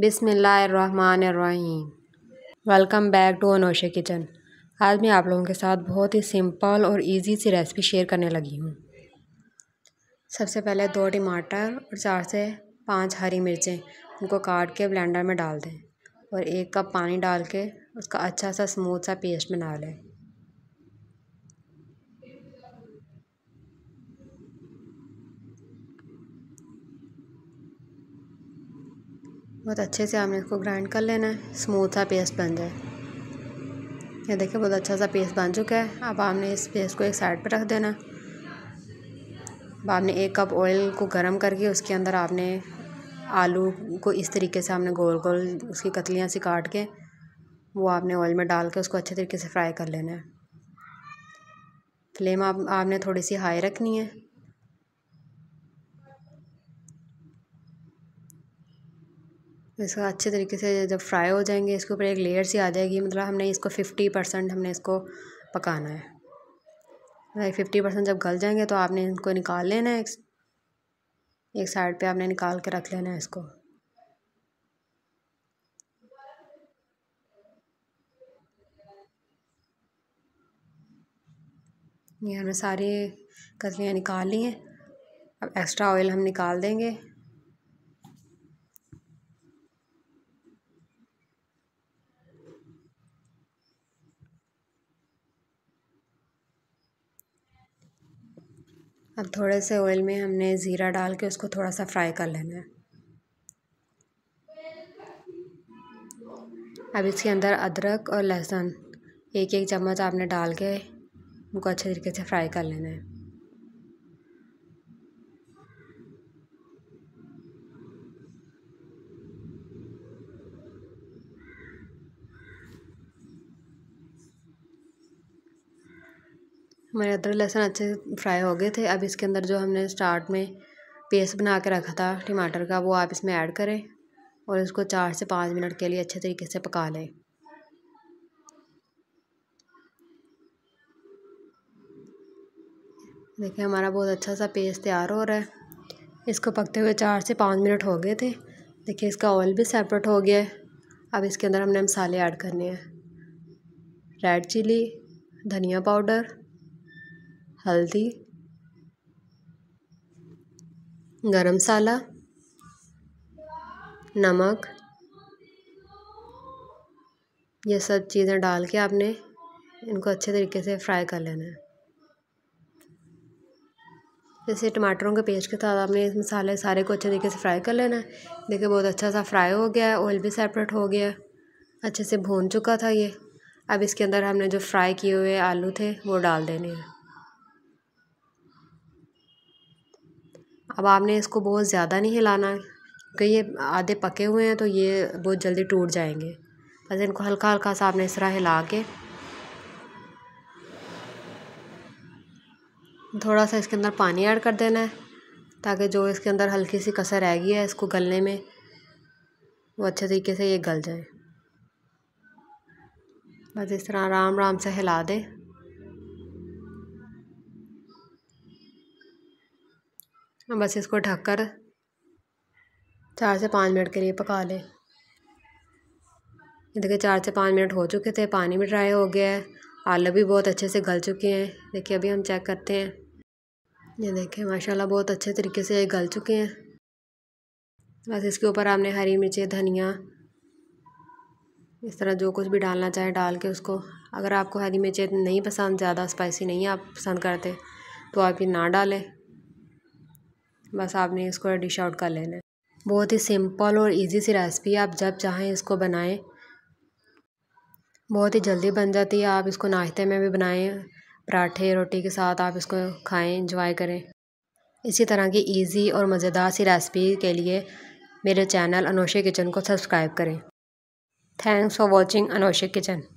बिसमीम welcome back to Anoshay kitchen आज मैं आप लोगों के साथ बहुत ही सिंपल और इजी सी रेसिपी शेयर करने लगी हूँ सबसे पहले दो टमाटर और चार से पांच हरी मिर्चें उनको काट के ब्लेंडर में डाल दें और एक कप पानी डाल के उसका अच्छा सा स्मूथ सा पेस्ट बना लें बहुत अच्छे से आपने इसको ग्राइंड कर लेना है स्मूथ सा पेस्ट बन जाए ये देखिए बहुत अच्छा सा पेस्ट बन चुका है अब आपने इस पेस्ट को एक साइड पर रख देना अब आपने एक कप ऑयल को गर्म करके उसके अंदर आपने आलू को इस तरीके से आपने गोल गोल उसकी कतलियाँ सी काट के वो आपने ऑयल में डाल के उसको अच्छे तरीके से फ्राई कर लेना है फ्लेम आप आपने थोड़ी सी हाई रखनी है इसका अच्छे तरीके से जब फ्राई हो जाएंगे इसके ऊपर एक लेयर सी आ जाएगी मतलब हमने इसको फिफ्टी परसेंट हमने इसको पकाना है फिफ्टी परसेंट जब गल जाएंगे तो आपने इनको निकाल लेना है एक साइड पे आपने निकाल के रख लेना है इसको ये हमने सारी कतलियाँ निकाल ली हैं अब एक्स्ट्रा ऑयल हम निकाल देंगे अब थोड़े से ऑयल में हमने ज़ीरा डाल के उसको थोड़ा सा फ्राई कर लेना है अब इसके अंदर अदरक और लहसुन एक एक चम्मच आपने डाल के उनको अच्छे तरीके से फ्राई कर लेना है हमारे अदरक लहसुन अच्छे से फ्राई हो गए थे अब इसके अंदर जो हमने स्टार्ट में पेस्ट बना के रखा था टमाटर का वो आप इसमें ऐड करें और इसको चार से पाँच मिनट के लिए अच्छे तरीके से पका लें देखिए हमारा बहुत अच्छा सा पेस्ट तैयार हो रहा है इसको पकते हुए चार से पाँच मिनट हो गए थे देखिए इसका ऑयल भी सेपरेट हो गया है अब इसके अंदर हमने मसाले ऐड करने हैं रेड चिली धनिया पाउडर हल्दी गरम मसाला नमक ये सब चीज़ें डाल के आपने इनको अच्छे तरीके से फ्राई कर लेना है जैसे टमाटरों के पेस्ट के साथ आपने इस मसाले सारे को अच्छे तरीके से फ्राई कर लेना है देखिए बहुत अच्छा सा फ्राई हो गया है ऑयल भी सेपरेट हो गया अच्छे से भून चुका था ये अब इसके अंदर हमने जो फ्राई किए हुए आलू थे वो डाल देने हैं अब आपने इसको बहुत ज़्यादा नहीं हिलाना है क्योंकि ये आधे पके हुए हैं तो ये बहुत जल्दी टूट जाएंगे बस इनको हल्का हल्का सा आपने इस तरह हिला के थोड़ा सा इसके अंदर पानी ऐड कर देना है ताकि जो इसके अंदर हल्की सी कसर रह गई है इसको गलने में वो अच्छे तरीके से ये गल जाए बस इस तरह आराम आराम से हिला दें बस इसको ढक कर चार से पाँच मिनट के लिए पका लें देखिए चार से पाँच मिनट हो चुके थे पानी भी ड्राई हो गया है आलू भी बहुत अच्छे से गल चुके हैं देखिए अभी हम चेक करते हैं ये देखिए माशाल्लाह बहुत अच्छे तरीके से ये गल चुके हैं बस इसके ऊपर आपने हरी मिर्चें धनिया इस तरह जो कुछ भी डालना चाहे डाल के उसको अगर आपको हरी मिर्चें नहीं पसंद ज़्यादा स्पाइसी नहीं आप पसंद करते तो आप ये ना डालें बस आपने इसको डिश आउट कर लेना है बहुत ही सिंपल और इजी सी रेसिपी आप जब चाहें इसको बनाएं बहुत ही जल्दी बन जाती है आप इसको नाश्ते में भी बनाएं पराठे रोटी के साथ आप इसको खाएं इंजॉय करें इसी तरह की इजी और मज़ेदार सी रेसिपी के लिए मेरे चैनल अनोशे किचन को सब्सक्राइब करें thanks for watching Anoshay kitchen